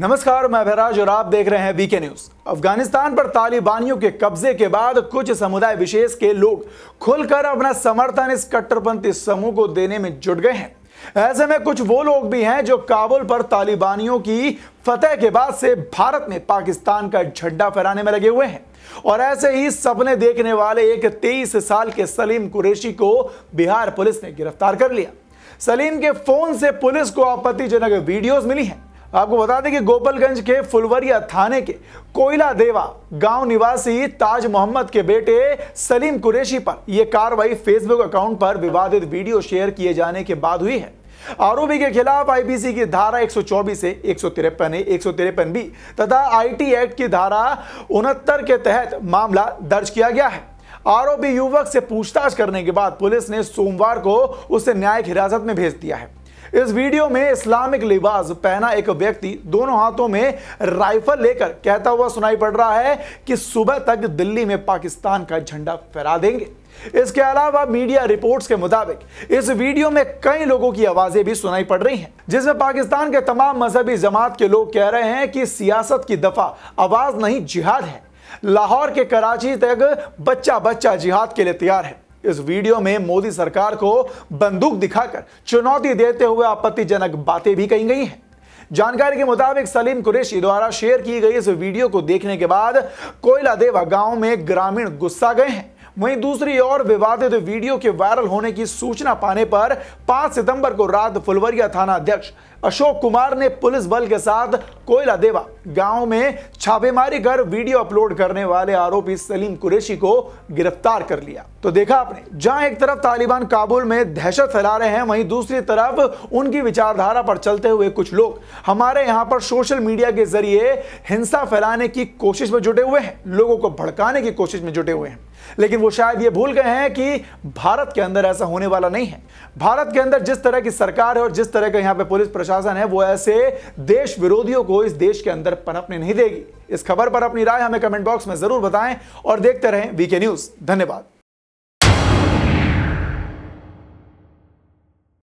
नमस्कार मैं भैराज और आप देख रहे हैं वीके न्यूज अफगानिस्तान पर तालिबानियों के कब्जे के बाद कुछ समुदाय विशेष के लोग खुलकर अपना समर्थन इस कट्टरपंथी समूह को देने में जुट गए हैं ऐसे में कुछ वो लोग भी हैं जो काबुल पर तालिबानियों की फतेह के बाद से भारत में पाकिस्तान का झंडा फहराने में लगे हुए हैं और ऐसे ही सपने देखने वाले एक तेईस साल के सलीम कुरेशी को बिहार पुलिस ने गिरफ्तार कर लिया सलीम के फोन से पुलिस को आपत्तिजनक वीडियोज मिली हैं आपको बता दें कि गोपालगंज के फुलवरिया थाने के कोयला देवा गांव निवासी ताज मोहम्मद के बेटे सलीम कुरेशी पर यह कार्रवाई फेसबुक अकाउंट पर विवादित वीडियो शेयर किए जाने के बाद हुई है आरोपी के खिलाफ आईपीसी की धारा 124 से एक सौ तिरपन एक सौ तिरपन बी तथा आईटी एक्ट की धारा उनहत्तर के तहत मामला दर्ज किया गया है आरोपी युवक से पूछताछ करने के बाद पुलिस ने सोमवार को उसे न्यायिक हिरासत में भेज दिया है इस वीडियो में इस्लामिक लिबास पहना एक व्यक्ति दोनों हाथों में राइफल लेकर कहता हुआ सुनाई पड़ रहा है कि सुबह तक दिल्ली में पाकिस्तान का झंडा फहरा देंगे इसके अलावा मीडिया रिपोर्ट्स के मुताबिक इस वीडियो में कई लोगों की आवाजें भी सुनाई पड़ रही हैं जिसमें पाकिस्तान के तमाम मजहबी जमात के लोग कह रहे हैं कि सियासत की दफा आवाज नहीं जिहाद है लाहौर के कराची तक बच्चा बच्चा जिहाद के लिए तैयार है इस वीडियो में मोदी सरकार को बंदूक दिखाकर चुनौती देते हुए आपत्तिजनक बातें भी कही गई हैं जानकारी के मुताबिक सलीम कुरेशी द्वारा शेयर की गई इस वीडियो को देखने के बाद कोयला देवा गांव में ग्रामीण गुस्सा गए हैं वहीं दूसरी ओर विवादित वीडियो के वायरल होने की सूचना पाने पर 5 सितंबर को रात फुलवरिया थाना अध्यक्ष अशोक कुमार ने पुलिस बल के साथ कोयला देवा गांव में छापेमारी कर वीडियो अपलोड करने वाले आरोपी सलीम कुरेशी को गिरफ्तार कर लिया तो देखा आपने जहां एक तरफ तालिबान काबुल में दहशत फैला रहे हैं वहीं दूसरी तरफ उनकी विचारधारा पर चलते हुए कुछ लोग हमारे यहाँ पर सोशल मीडिया के जरिए हिंसा फैलाने की कोशिश में जुटे हुए हैं लोगों को भड़काने की कोशिश में जुटे हुए हैं लेकिन वो शायद ये भूल गए हैं कि भारत के अंदर ऐसा होने वाला नहीं है भारत के अंदर जिस तरह की सरकार है और जिस तरह का यहाँ पे पुलिस प्रशासन है वो ऐसे देश विरोधियों को इस देश के अंदर पनपने नहीं देगी इस खबर पर अपनी राय हमें कमेंट बॉक्स में जरूर बताएं और देखते रहें वीके न्यूज धन्यवाद